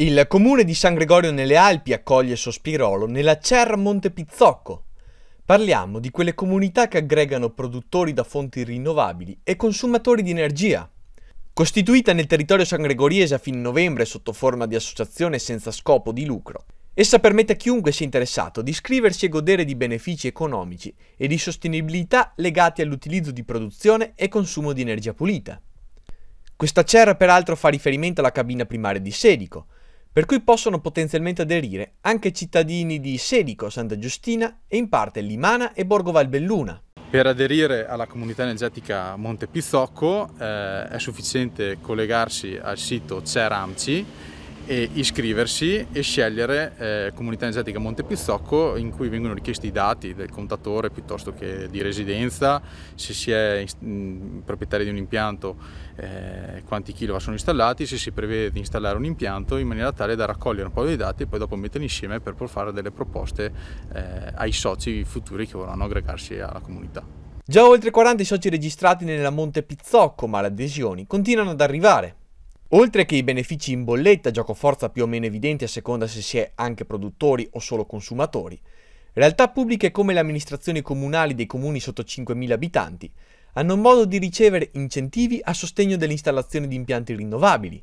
Il comune di San Gregorio nelle Alpi accoglie Sospirolo nella Cerra Monte Pizzocco. Parliamo di quelle comunità che aggregano produttori da fonti rinnovabili e consumatori di energia. Costituita nel territorio sangregoriese a fine novembre sotto forma di associazione senza scopo di lucro, essa permette a chiunque sia interessato di iscriversi e godere di benefici economici e di sostenibilità legati all'utilizzo di produzione e consumo di energia pulita. Questa cerra peraltro fa riferimento alla cabina primaria di Sedico, per cui possono potenzialmente aderire anche cittadini di Sedico, Santa Giustina e in parte Limana e Borgo Valbelluna. Per aderire alla comunità energetica Monte Pizzocco eh, è sufficiente collegarsi al sito CERAMCI e iscriversi e scegliere eh, Comunità Energetica Monte Pizzocco in cui vengono richiesti i dati del contatore piuttosto che di residenza, se si è mh, proprietari di un impianto eh, quanti kilowatt sono installati, se si prevede di installare un impianto in maniera tale da raccogliere un po' dei dati e poi dopo metterli insieme per fare delle proposte eh, ai soci futuri che vorranno aggregarsi alla comunità. Già oltre 40 i soci registrati nella Monte Pizzocco, ma le adesioni continuano ad arrivare. Oltre che i benefici in bolletta, giocoforza più o meno evidenti a seconda se si è anche produttori o solo consumatori, realtà pubbliche come le amministrazioni comunali dei comuni sotto 5.000 abitanti hanno modo di ricevere incentivi a sostegno dell'installazione di impianti rinnovabili,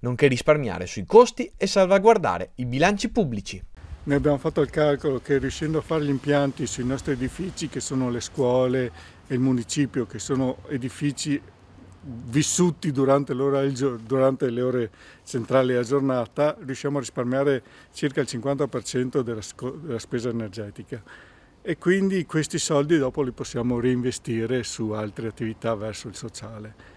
nonché risparmiare sui costi e salvaguardare i bilanci pubblici. Ne abbiamo fatto il calcolo che riuscendo a fare gli impianti sui nostri edifici, che sono le scuole e il municipio, che sono edifici vissuti durante, durante, le ore centrali a giornata, riusciamo a risparmiare circa il 50% della, della spesa energetica e quindi questi soldi dopo li possiamo reinvestire su altre attività verso il sociale.